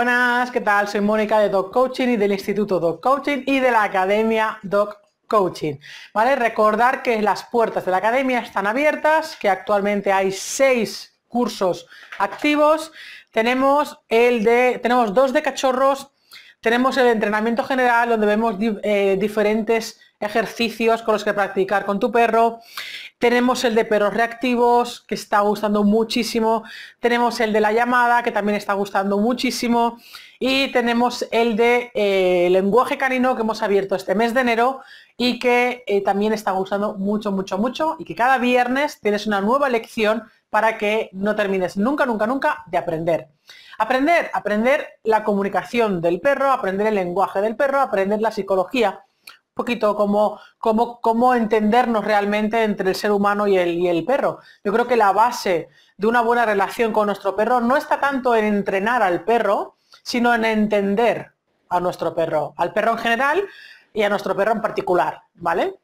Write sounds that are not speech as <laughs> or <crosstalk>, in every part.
Buenas, ¿qué tal? Soy Mónica de Dog Coaching y del Instituto Dog Coaching y de la Academia Dog Coaching. ¿Vale? Recordar que las puertas de la Academia están abiertas, que actualmente hay seis cursos activos. Tenemos el de, tenemos dos de cachorros, tenemos el entrenamiento general donde vemos eh, diferentes ejercicios con los que practicar con tu perro. Tenemos el de perros reactivos, que está gustando muchísimo. Tenemos el de la llamada, que también está gustando muchísimo. Y tenemos el de eh, lenguaje canino que hemos abierto este mes de enero y que eh, también está gustando mucho, mucho, mucho. Y que cada viernes tienes una nueva lección para que no termines nunca, nunca, nunca de aprender. Aprender, aprender la comunicación del perro, aprender el lenguaje del perro, aprender la psicología poquito cómo, cómo, cómo entendernos realmente entre el ser humano y el, y el perro. Yo creo que la base de una buena relación con nuestro perro no está tanto en entrenar al perro, sino en entender a nuestro perro, al perro en general y a nuestro perro en particular, ¿vale?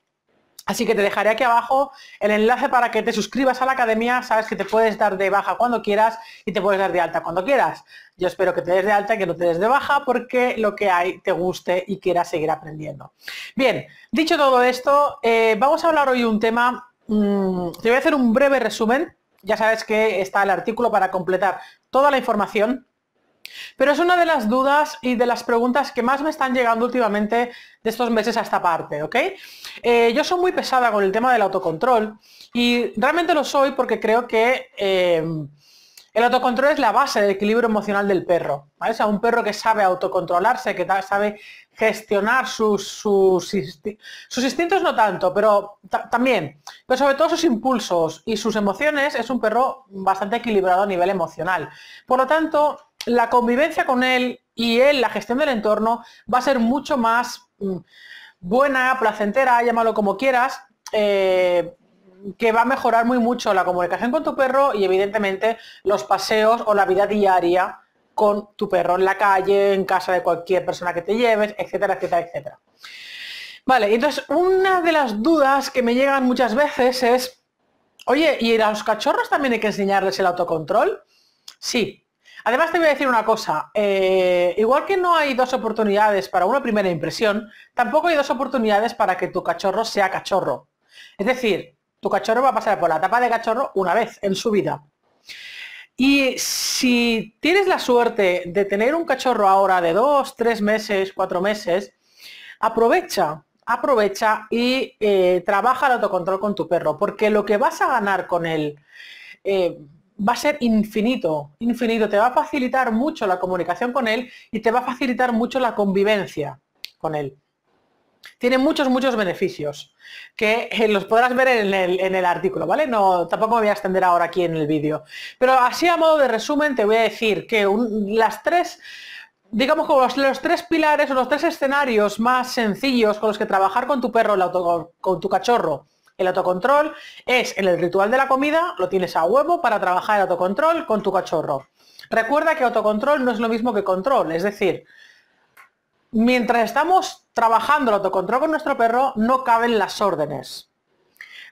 Así que te dejaré aquí abajo el enlace para que te suscribas a la academia. Sabes que te puedes dar de baja cuando quieras y te puedes dar de alta cuando quieras. Yo espero que te des de alta y que no te des de baja porque lo que hay te guste y quieras seguir aprendiendo. Bien, dicho todo esto, eh, vamos a hablar hoy de un tema. Mm, te voy a hacer un breve resumen. Ya sabes que está el artículo para completar toda la información pero es una de las dudas y de las preguntas que más me están llegando últimamente de estos meses a esta parte, ¿ok? Eh, yo soy muy pesada con el tema del autocontrol y realmente lo soy porque creo que em, el autocontrol es la base del equilibrio emocional del perro, ¿vale? O sea, un perro que sabe autocontrolarse, que sabe gestionar sus, sus, sus instintos no tanto, pero también, pero sobre todo sus impulsos y sus emociones, es un perro bastante equilibrado a nivel emocional. Por lo tanto, la convivencia con él y él, la gestión del entorno, va a ser mucho más mm, buena, placentera, llámalo como quieras, eh, que va a mejorar muy mucho la comunicación con tu perro y evidentemente los paseos o la vida diaria con tu perro en la calle, en casa de cualquier persona que te lleves, etcétera, etcétera, etcétera. Vale, entonces una de las dudas que me llegan muchas veces es, oye, ¿y a los cachorros también hay que enseñarles el autocontrol? Sí, Además te voy a decir una cosa, eh, igual que no hay dos oportunidades para una primera impresión, tampoco hay dos oportunidades para que tu cachorro sea cachorro. Es decir, tu cachorro va a pasar por la etapa de cachorro una vez en su vida. Y si tienes la suerte de tener un cachorro ahora de dos, tres meses, cuatro meses, aprovecha, aprovecha y eh, trabaja el autocontrol con tu perro, porque lo que vas a ganar con él eh, va a ser infinito, infinito. Te va a facilitar mucho la comunicación con él y te va a facilitar mucho la convivencia con él. Tiene muchos, muchos beneficios que eh, los podrás ver en el, artículo, ¿vale? No, tampoco me voy a extender ahora aquí en el vídeo. Pero así a modo de resumen te voy a decir que las tres, digamos los, tres pilares o los tres escenarios más sencillos con los que trabajar con tu perro, con tu cachorro, el autocontrol es en el ritual de la comida, lo tienes a huevo para trabajar el autocontrol con tu cachorro. Recuerda que autocontrol no es lo mismo que control, es decir, mientras estamos trabajando el autocontrol con nuestro perro, no caben las órdenes.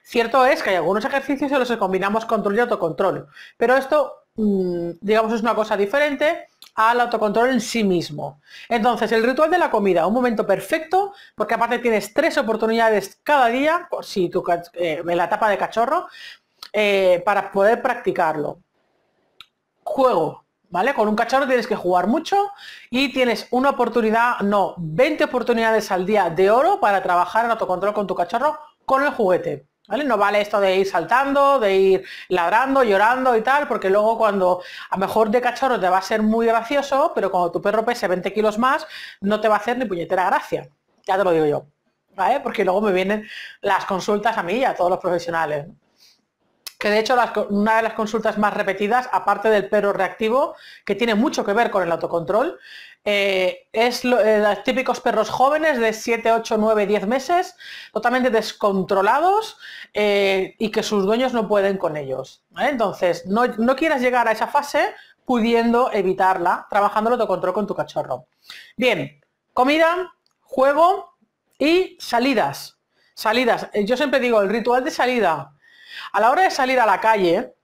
Cierto es que hay algunos ejercicios en los que combinamos control y autocontrol, pero esto, mm, digamos, es una cosa diferente al autocontrol en sí mismo. Entonces, el ritual de la comida, un momento perfecto, porque aparte tienes tres oportunidades cada día, si tu, eh, en la etapa de cachorro, eh, para poder practicarlo. Juego, ¿vale? Con un cachorro tienes que jugar mucho y tienes una oportunidad, no, 20 oportunidades al día de oro para trabajar en autocontrol con tu cachorro con el juguete. No vale esto de ir saltando, de ir ladrando, llorando y tal, porque luego cuando a mejor de cachorro te va a ser muy gracioso, pero cuando tu perro pese 20 kilos más, no te va a hacer ni puñetera gracia. Ya te lo digo yo. Porque luego me vienen las consultas a mí y a todos los profesionales. Que de hecho una de las consultas más repetidas, aparte del perro reactivo, que tiene mucho que ver con el autocontrol, eh, es eh, los típicos perros jóvenes de 7, 8, 9, 10 meses, totalmente descontrolados eh, y que sus dueños no pueden con ellos. Entonces, no, no, quieras llegar a esa fase pudiendo evitarla, trabajando de control con tu cachorro. Bien, comida, juego y salidas. Salidas. Yo siempre digo, el ritual de salida. A la hora de salir a la calle,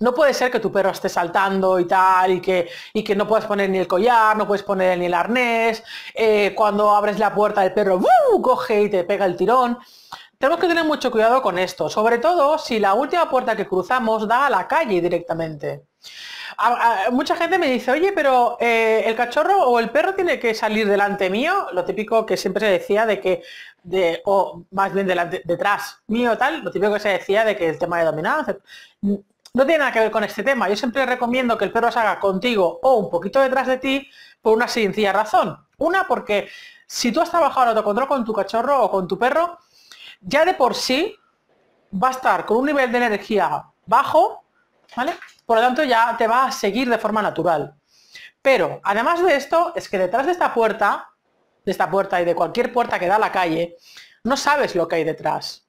no puede ser que tu perro esté saltando y tal, y que, y que no puedes poner ni el collar, no puedes poner ni el arnés, eh, cuando abres la puerta el perro coge y te pega el tirón. Tenemos que tener mucho cuidado con esto, sobre todo si la última puerta que cruzamos da a la calle directamente. mucha gente me dice, oye, pero eh, el cachorro o el perro tiene que salir delante mío, lo típico que siempre se decía de que, de, o más bien detrás mío tal, lo típico que se decía de que el tema de dominancia. No tiene nada que ver con este tema. Yo siempre recomiendo que el perro salga contigo o un poquito detrás de ti por una sencilla razón. Una, porque si tú has trabajado el autocontrol con tu cachorro o con tu perro, ya de por sí va a estar con un nivel de energía bajo, ¿vale? Por lo tanto ya te va a seguir de forma natural. Pero además de esto, es que detrás de esta puerta, de esta puerta y de cualquier puerta que da a la calle, no sabes lo que hay detrás.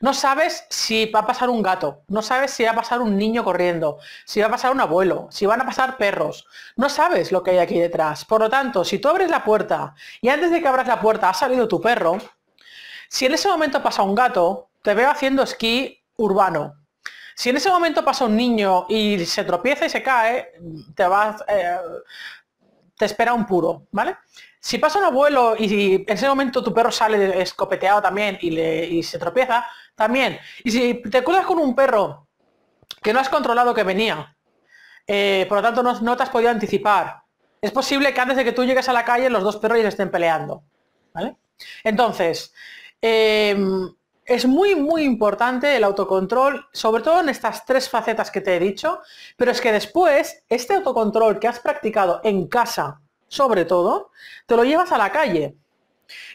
No sabes si va a pasar un gato, no sabes si va a pasar un niño corriendo, si va a pasar un abuelo, si van a pasar perros. No sabes lo que hay aquí detrás. Por lo tanto, si tú abres la puerta y antes de que abras la puerta ha salido tu perro, si en ese momento pasa un gato, te veo haciendo esquí urbano. Si en ese momento pasa un niño y se tropieza y se cae, te eh, te espera un puro, ¿vale? Si pasa un abuelo y, en ese momento tu perro sale escopeteado también y, se tropieza, también. Y si te cruzas con un perro que no has controlado que venía, eh, por lo tanto no, te has podido anticipar, es posible que antes de que tú llegues a la calle los dos perros ya estén peleando. Entonces, em, es muy, muy importante el autocontrol, sobre todo en estas tres facetas que te he dicho, pero es que después, este autocontrol que has practicado en casa, sobre todo, te lo llevas a la calle.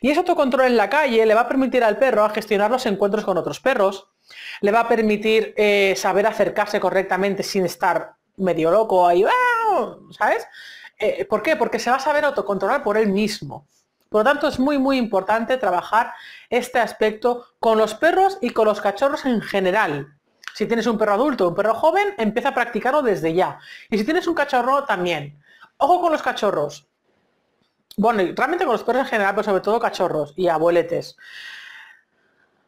Y ese autocontrol en la calle le va a permitir al perro a gestionar los encuentros con otros perros, le va a permitir eh, saber acercarse correctamente sin estar medio loco ahí, ah", ¿sabes? Eh, ¿Por qué? Porque se va a saber autocontrolar por él mismo. Por lo tanto, es muy, muy importante trabajar este aspecto con los perros y con los cachorros en general. Si tienes un perro adulto o un perro joven, empieza a practicarlo desde ya. Y si tienes un cachorro, también. Ojo con los cachorros. Bueno, y realmente con los perros en general, pero sobre todo cachorros y abueletes.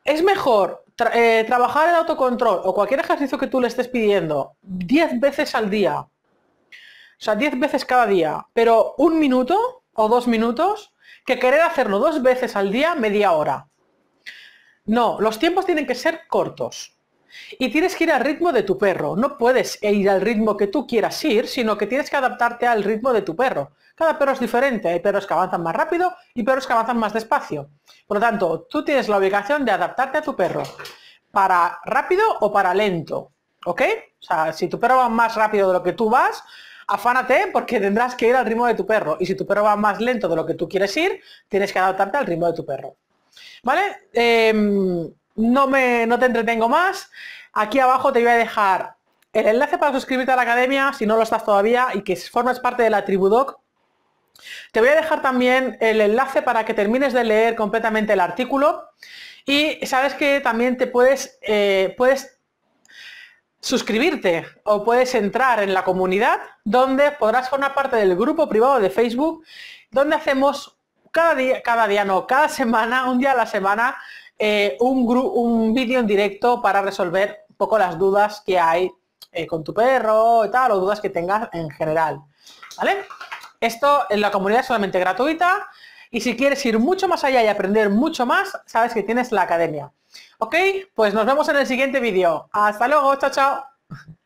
Es mejor eh, trabajar el autocontrol o cualquier ejercicio que tú le estés pidiendo 10 veces al día. O sea, 10 veces cada día, pero un minuto o dos minutos, que querer hacerlo dos veces al día, media hora. No, los tiempos tienen que ser cortos. Y tienes que ir al ritmo de tu perro. No puedes ir al ritmo que tú quieras ir, sino que tienes que adaptarte al ritmo de tu perro. Cada perro es diferente. Hay perros que avanzan más rápido y perros que avanzan más despacio. Por lo tanto, tú tienes la obligación de adaptarte a tu perro. Para rápido o para lento. ¿Ok? O sea, si tu perro va más rápido de lo que tú vas, afánate porque <laughs> tendrás que ir al ritmo de tu perro. Y si tu perro va más lento de lo que tú quieres ir, tienes que adaptarte al ritmo de tu perro. ¿Vale? Em, no, me, no te entretengo más. Aquí abajo te voy a dejar el enlace para suscribirte a la academia, si no lo estás todavía, y que formes parte de la TribuDoc. Te voy a dejar también el enlace para que termines de leer completamente el artículo. Y sabes que también te puedes, eh, puedes suscribirte o puedes entrar en la comunidad donde podrás formar parte del grupo privado de Facebook, donde hacemos cada día, cada día no, cada <laughs> semana, un día a la semana, eh, un, un vídeo en directo para resolver un poco las dudas que hay eh, con tu perro y tal, o dudas que tengas en general. ¿Vale? Esto en la comunidad es solamente gratuita y si quieres ir mucho más allá y aprender mucho más, sabes que tienes la academia. ¿Ok? Pues nos vemos en el siguiente vídeo. Hasta luego, chao, chao.